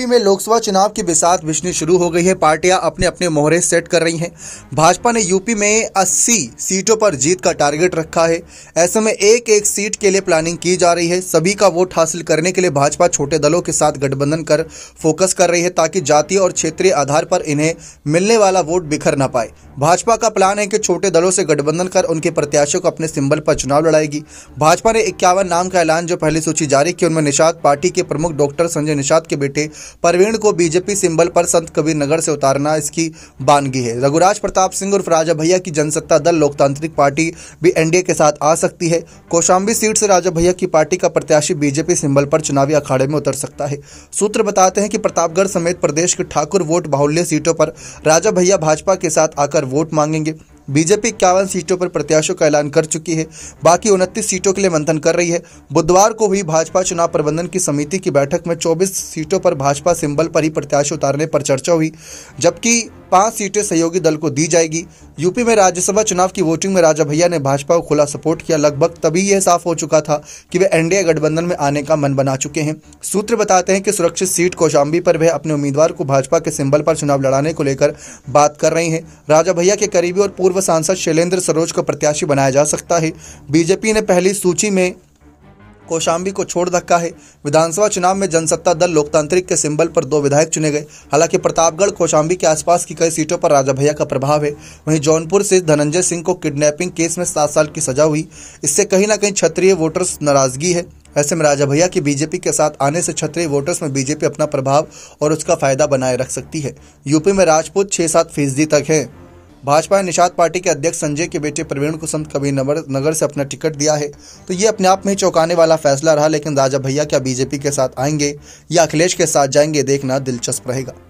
UP में लोकसभा चुनाव की बिसात बिछनी शुरू हो गई है पार्टियां अपने अपने मोहरे सेट कर रही हैं भाजपा ने यूपी में 80 सीटों पर जीत का टारगेट रखा है ऐसे में एक एक सीट के लिए प्लानिंग की जा रही है सभी का वोट हासिल करने के लिए भाजपा छोटे दलों के साथ गठबंधन कर फोकस कर रही है ताकि जातीय और क्षेत्रीय आधार पर इन्हें मिलने वाला वोट बिखर न पाए भाजपा का प्लान है कि छोटे दलों से गठबंधन कर उनके प्रत्याशियों को अपने सिंबल पर चुनाव लड़ाएगी भाजपा ने इक्यावन नाम का ऐलान जो पहली सूची जारी की उनमें निषाद पार्टी के प्रमुख डॉक्टर संजय निषाद के बेटे प्रवीण को बीजेपी सिंबल पर संत कबीर नगर से उतारना इसकी बानगी है रघुराज प्रताप सिंह उर्फ राजा भैया की जनसत्ता दल लोकतांत्रिक पार्टी भी एनडीए के साथ आ सकती है कौशाम्बी सीट से राजा भैया की पार्टी का प्रत्याशी बीजेपी सिंबल पर चुनावी अखाड़े में उतर सकता है सूत्र बताते हैं कि प्रतापगढ़ समेत प्रदेश के ठाकुर वोट बाहुल्य सीटों पर राजा भैया भाजपा के साथ आकर वोट मांगेंगे बीजेपी इक्यावन सीटों पर प्रत्याशियों का ऐलान कर चुकी है बाकी उनतीस सीटों के लिए मंथन कर रही है बुधवार को हुई भाजपा चुनाव प्रबंधन की समिति की बैठक में 24 सीटों पर भाजपा सिंबल पर ही प्रत्याशी उतारने पर चर्चा हुई जबकि पांच सीटें सहयोगी दल को दी जाएगी यूपी में राज्यसभा चुनाव की वोटिंग में राजा भैया ने भाजपा को खुला सपोर्ट किया लगभग तभी यह साफ हो चुका था कि वे एनडीए गठबंधन में आने का मन बना चुके हैं सूत्र बताते हैं कि सुरक्षित सीट कौशाम्बी पर वे अपने उम्मीदवार को भाजपा के सिंबल पर चुनाव लड़ाने को लेकर बात कर रहे हैं राजा भैया के करीबी और पूर्व सांसद शैलेंद्र सरोज को प्रत्याशी बनाया जा सकता है बीजेपी ने पहली सूची में कोशाम्बी को छोड़ रखा है विधानसभा चुनाव में जनसत्ता दल लोकतांत्रिक के सिंबल पर दो विधायक चुने गए हालांकि प्रतापगढ़ कोशाम्बी के आसपास की कई सीटों पर राजा भैया का प्रभाव है वहीं जौनपुर से धनंजय सिंह को किडनैपिंग केस में सात साल की सजा हुई इससे कहीं ना कहीं क्षत्रिय वोटर्स नाराजगी है ऐसे में राजा भैया की बीजेपी के साथ आने से क्षत्रिय वोटर्स में बीजेपी अपना प्रभाव और उसका फायदा बनाए रख सकती है यूपी में राजपूत छह सात फीसदी तक है भाजपा ने निषाद पार्टी के अध्यक्ष संजय के बेटे प्रवीण को संत कबीर नगर नगर से अपना टिकट दिया है तो ये अपने आप में ही चौंकाने वाला फैसला रहा लेकिन राजा भैया क्या बीजेपी के साथ आएंगे या अखिलेश के साथ जाएंगे देखना दिलचस्प रहेगा